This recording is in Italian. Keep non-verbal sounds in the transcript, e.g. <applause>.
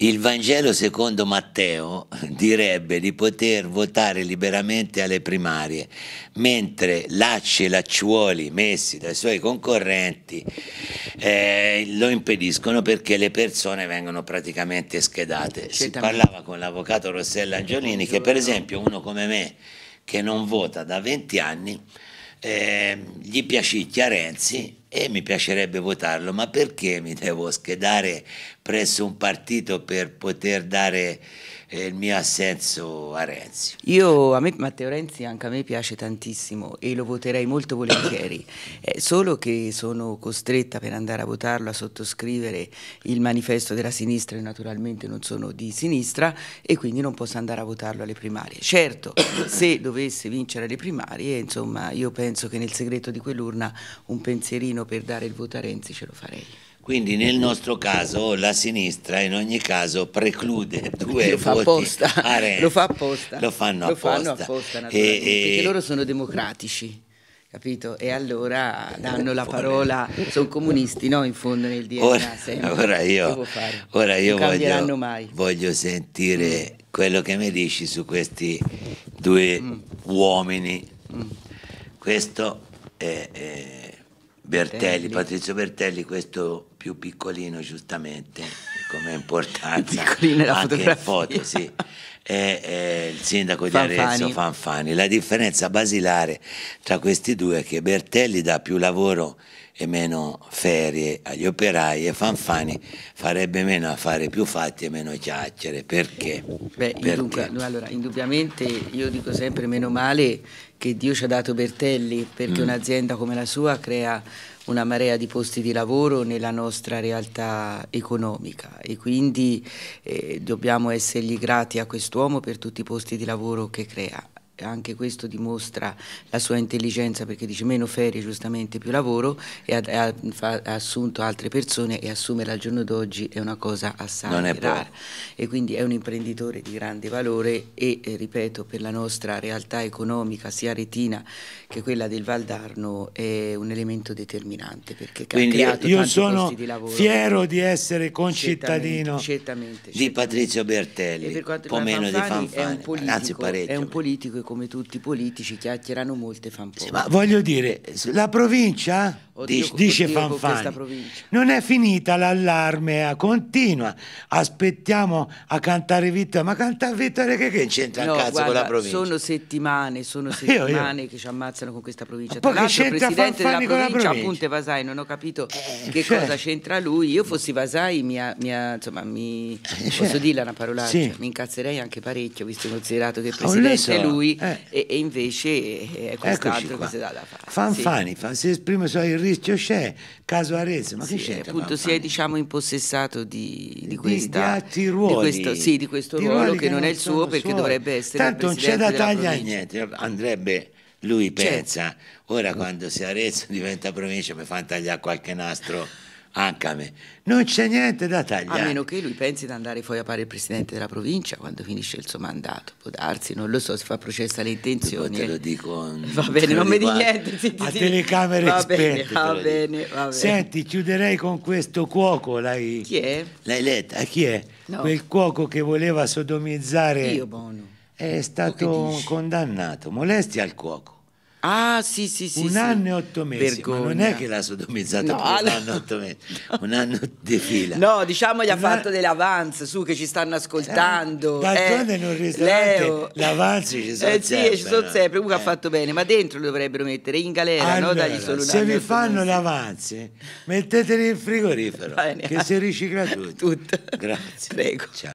Il Vangelo secondo Matteo direbbe di poter votare liberamente alle primarie, mentre lacci e lacciuoli messi dai suoi concorrenti eh, lo impediscono perché le persone vengono praticamente schedate. Si parlava con l'avvocato Rossella Angiolini che per esempio uno come me che non vota da 20 anni eh, gli piacicchia Renzi e mi piacerebbe votarlo, ma perché mi devo schedare presso un partito per poter dare il mio assenso a Renzi. Io, a me Matteo Renzi anche a me piace tantissimo e lo voterei molto volentieri, <coughs> eh, solo che sono costretta per andare a votarlo a sottoscrivere il manifesto della sinistra e naturalmente non sono di sinistra e quindi non posso andare a votarlo alle primarie. Certo, <coughs> se dovesse vincere le primarie, insomma, io penso che nel segreto di quell'urna un pensierino per dare il voto a Renzi ce lo farei. Quindi nel mm-hmm. nostro caso la sinistra in ogni caso preclude <laughs> due lo fa apposta. Lo fa apposta. Lo fanno lo apposta. apposta e, e... Perché loro sono democratici. Capito? E allora eh, danno la parola, sono comunisti, no? In fondo nel DNA ora, ah, sempre. Ora io, ora io voglio, voglio, sentire mm. quello che mi dici su questi due mm. uomini. Mm. Questo è, è eh, Bertelli, Bertelli, Patrizio Bertelli, questo più piccolino giustamente come importanza piccolina la anche fotografia. foto, sì. E, <laughs> e, eh, eh, il sindaco Fanfani. di Arezzo Fanfani. La differenza basilare tra questi due è che Bertelli dà più lavoro e meno ferie agli operai e Fanfani farebbe meno a fare più fatti e meno chiacchiere. Perché? Beh, Perché? Indubbia, allora, indubbiamente io dico sempre meno male che Dio ci ha dato Bertelli perché mm. un'azienda come la sua crea una marea di posti di lavoro nella nostra realtà economica e quindi eh, dobbiamo essergli grati a quest'uomo per tutti i posti di lavoro che crea anche questo dimostra la sua intelligenza perché dice meno ferie giustamente più lavoro e ha, ha, ha assunto altre persone e assumere al giorno d'oggi è una cosa assai non è rara e quindi è un imprenditore di grande valore e eh, ripeto per la nostra realtà economica sia retina che quella del Valdarno è un elemento determinante perché quindi ha creato io sono di lavoro. fiero di essere concittadino certamente, certamente, certamente. di Patrizio Bertelli e per quanto riguarda Fanfani, Fanfani, è un politico, anzi, parecchio, è un politico e come tutti i politici, chiacchierano molto e fan poco. Sì, ma voglio dire, la provincia, oddio, dice oddio Fanfani, non è finita l'allarme, eh, continua. Aspettiamo a cantare vittoria, ma cantare vittoria che, che c'entra no, cazzo guarda, con la provincia? Sono settimane, sono settimane <laughs> io, io. che ci ammazzano con questa provincia. Poi Tra l'altro il presidente della provincia, provincia, appunto è Vasai, non ho capito eh, che cioè. cosa c'entra lui. Io fossi Vasai, mia, mia, insomma, mi, eh, posso cioè. dirla una parolaccia, sì. mi incazzerei anche parecchio, visto considerato che il presidente è lui eh. e, e, invece è eh, quest'altro che si dà da fare. Fanfani, sì. fan, si esprime solo il rischio c'è, caso Arezzo, ma sì, che c'è? Appunto Fanfani? si è diciamo impossessato di, di, questa, di, di questo, sì, di questo ruolo che, che non è il suo perché suo. dovrebbe essere... Tanto non c'è da tagliare niente, andrebbe lui certo. pensa, certo. ora mm. quando si Arezzo <laughs> diventa provincia mi fanno tagliare qualche nastro anche a me. Non c'è niente da tagliare. A meno che lui pensi di andare fuori a fare il presidente della provincia quando finisce il suo mandato. Può darsi, non lo so, si fa processo alle intenzioni. Io te lo eh. dico. <laughs> Va bene, non mi di niente. Ti, ti, a telecamere va esperte, bene, va bene, va bene. Senti, chiuderei con questo cuoco. L'hai, chi è? L'hai letta? Eh, chi è? No. Quel cuoco che voleva sodomizzare. Io, Bono. È stato condannato. Molestia al cuoco. Ah, sì, sì, sì. Un sì. anno e otto mesi. Vergogna. Ma non è che l'ha sodomizzata no, per un anno e otto mesi, un anno di fila. No, diciamo gli ha fatto delle avance su che ci stanno ascoltando. D'altronde eh, eh non un ristorante Leo... l'avance ci sono eh, sempre. ci sono no? sempre. Comunque eh. ha fatto bene, ma dentro lo dovrebbero mettere in galera, allora, no? se vi fanno le avanze, metteteli in frigorifero, bene. che si ricicla tutto. tutto. Grazie. Prego. Ciao.